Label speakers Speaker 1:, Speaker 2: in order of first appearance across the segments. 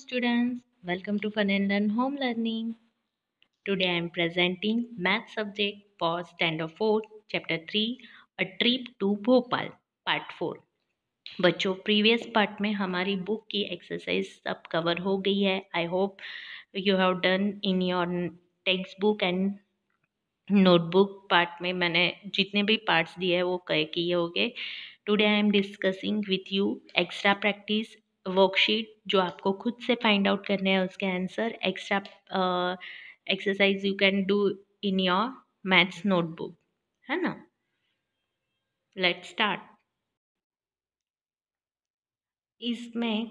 Speaker 1: students welcome to fun and learn home learning today i am presenting math subject for standard 4 chapter 3 a trip to bhopal part 4 बच्चों previous part में हमारी book की exercise सब cover हो गई है I hope you have done in your textbook and notebook part में मैंने जितने भी पार्ट्स दिए हैं वो कह किए हो गए today I am discussing with you extra practice worksheet जो आपको खुद से फाइंड आउट करने हैं उसके answer extra exercise you can do in your maths notebook है ना लेट स्टार्ट इसमें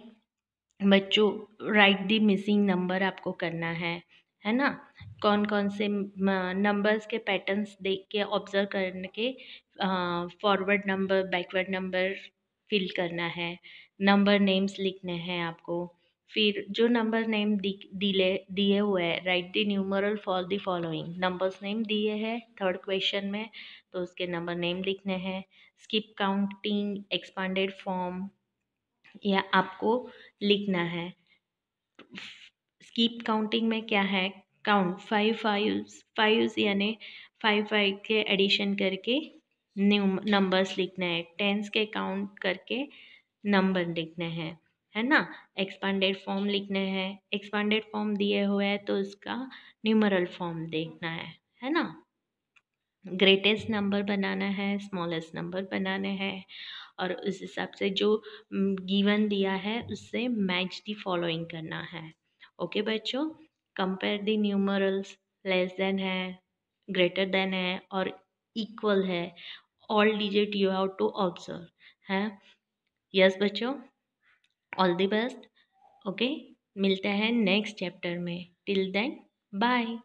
Speaker 1: बच्चों राइट दी मिसिंग नंबर आपको करना है है ना कौन कौन से नंबर्स के पैटर्न्स देख के ऑब्ज़र्व करके forward number backward number fill करना है नंबर नेम्स लिखने हैं आपको फिर जो नंबर नेम दिले दिए हुए हैं write the numeral for the following numbers name दिए हैं थर्ड क्वेश्चन में तो उसके नंबर नेम लिखने हैं स्किप काउंटिंग एक्सपांडेड फॉर्म या आपको लिखना है स्किप काउंटिंग में क्या है काउंट फाइव फाइव फाइव यानी फाइव फाइव के एडिशन करके न्यू नंबर्स लिखना है टेंस के काउंट करके नंबर लिखने हैं है ना एक्सपांडेड फॉर्म लिखने हैं एक्सपांडेड फॉर्म दिए हुए हैं तो उसका न्यूमरल फॉर्म देखना है है ना ग्रेटेस्ट नंबर बनाना है स्मॉलेस्ट नंबर बनाने हैं और उस हिसाब से जो गिवन दिया है उससे मैच दी फॉलोइंग करना है ओके बच्चों compare the numerals less than है ग्रेटर देन है और इक्वल है all digit you have to observe है यस बच्चों ऑल द बेस्ट ओके मिलते हैं नेक्स्ट चैप्टर में टिल देन बाय